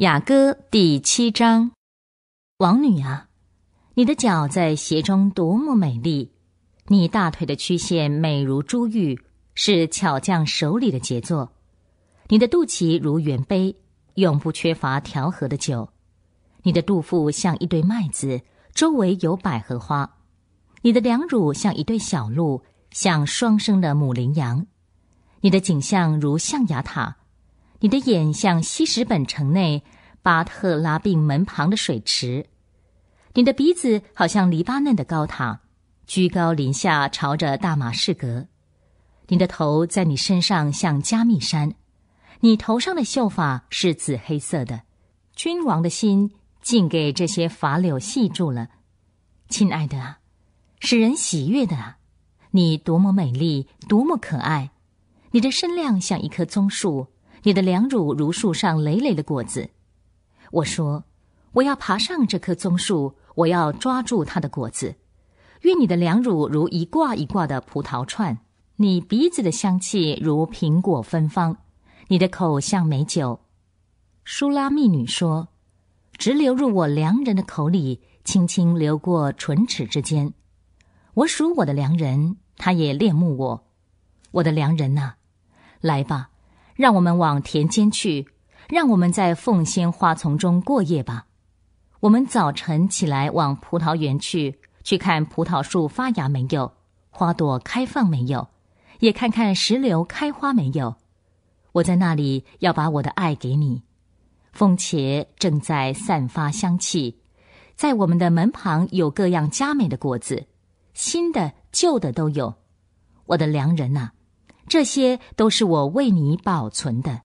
雅歌第七章，王女啊，你的脚在鞋中多么美丽，你大腿的曲线美如珠玉，是巧匠手里的杰作，你的肚脐如圆杯，永不缺乏调和的酒，你的肚腹像一堆麦子，周围有百合花，你的两乳像一对小鹿，像双生的母羚羊，你的景象如象牙塔。你的眼像西什本城内巴特拉病门旁的水池，你的鼻子好像黎巴嫩的高塔，居高临下朝着大马士革。你的头在你身上像加密山，你头上的秀发是紫黑色的。君王的心竟给这些法柳系住了，亲爱的啊，使人喜悦的啊，你多么美丽，多么可爱！你的身量像一棵棕树。你的良乳如树上累累的果子，我说，我要爬上这棵棕树，我要抓住它的果子。愿你的良乳如一挂一挂的葡萄串，你鼻子的香气如苹果芬芳，你的口像美酒。舒拉密女说，直流入我良人的口里，轻轻流过唇齿之间。我数我的良人，他也恋慕我。我的良人呐，来吧。让我们往田间去，让我们在凤仙花丛中过夜吧。我们早晨起来往葡萄园去，去看葡萄树发芽没有，花朵开放没有，也看看石榴开花没有。我在那里要把我的爱给你。凤茄正在散发香气，在我们的门旁有各样佳美的果子，新的旧的都有。我的良人呐！这些都是我为你保存的。